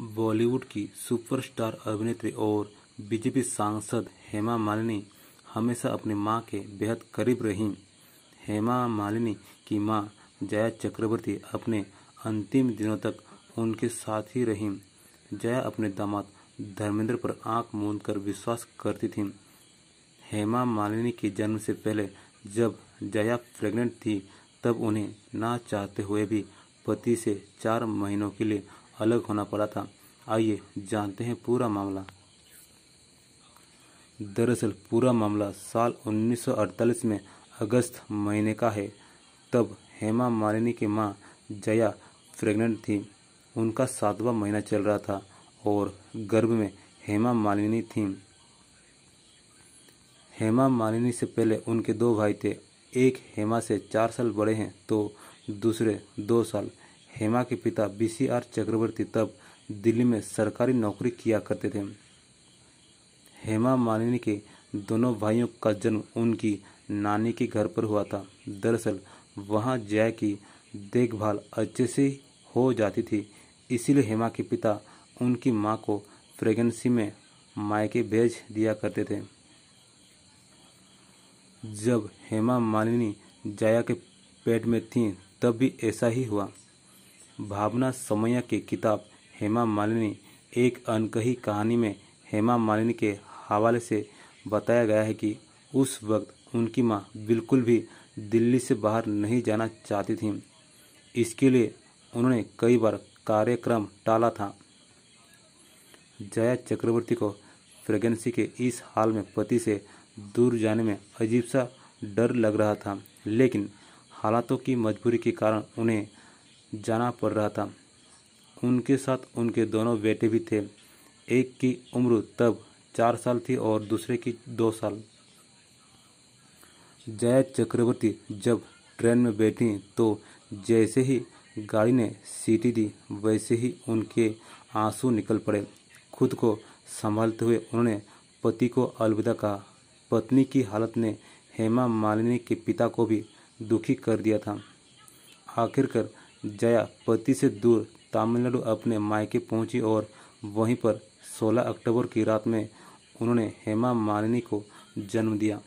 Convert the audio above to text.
बॉलीवुड की सुपरस्टार अभिनेत्री और बीजेपी सांसद हेमा मालिनी हमेशा अपनी मां के बेहद करीब रहीं हेमा मालिनी की मां जया चक्रवर्ती अपने अंतिम दिनों तक उनके साथ ही रहीं जया अपने दामाद धर्मेंद्र पर आंख मूंद कर विश्वास करती थीं हेमा मालिनी के जन्म से पहले जब जया प्रेग्नेंट थी तब उन्हें ना चाहते हुए भी पति से चार महीनों के लिए अलग होना पड़ा था आइए जानते हैं पूरा मामला दरअसल पूरा मामला साल 1948 में अगस्त महीने का है तब हेमा मालिनी की मां जया प्रेग्नेंट थी उनका सातवां महीना चल रहा था और गर्भ में हेमा मालिनी थी हेमा मालिनी से पहले उनके दो भाई थे एक हेमा से चार साल बड़े हैं तो दूसरे दो साल हेमा के पिता बीसीआर चक्रवर्ती तब दिल्ली में सरकारी नौकरी किया करते थे हेमा मालिनी के दोनों भाइयों का जन्म उनकी नानी के घर पर हुआ था दरअसल वहाँ जय की देखभाल अच्छे से हो जाती थी इसीलिए हेमा के पिता उनकी माँ को प्रेगनेंसी में मायके भेज दिया करते थे जब हेमा मालिनी जया के पेट में थी तब भी ऐसा ही हुआ भावना समय की किताब हेमा मालिनी एक अनकही कहानी में हेमा मालिनी के हवाले से बताया गया है कि उस वक्त उनकी माँ बिल्कुल भी दिल्ली से बाहर नहीं जाना चाहती थीं इसके लिए उन्होंने कई बार कार्यक्रम टाला था जया चक्रवर्ती को प्रेगनेंसी के इस हाल में पति से दूर जाने में अजीब सा डर लग रहा था लेकिन हालातों की मजबूरी के कारण उन्हें जाना पड़ रहा था उनके साथ उनके दोनों बेटे भी थे एक की उम्र तब चार साल थी और दूसरे की दो साल जया चक्रवर्ती जब ट्रेन में बैठी तो जैसे ही गाड़ी ने सीटी दी वैसे ही उनके आंसू निकल पड़े खुद को संभालते हुए उन्होंने पति को अलविदा कहा पत्नी की हालत ने हेमा मालिनी के पिता को भी दुखी कर दिया था आखिरकार जयापति से दूर तमिलनाडु अपने मायके पहुंची और वहीं पर 16 अक्टूबर की रात में उन्होंने हेमा मालिनी को जन्म दिया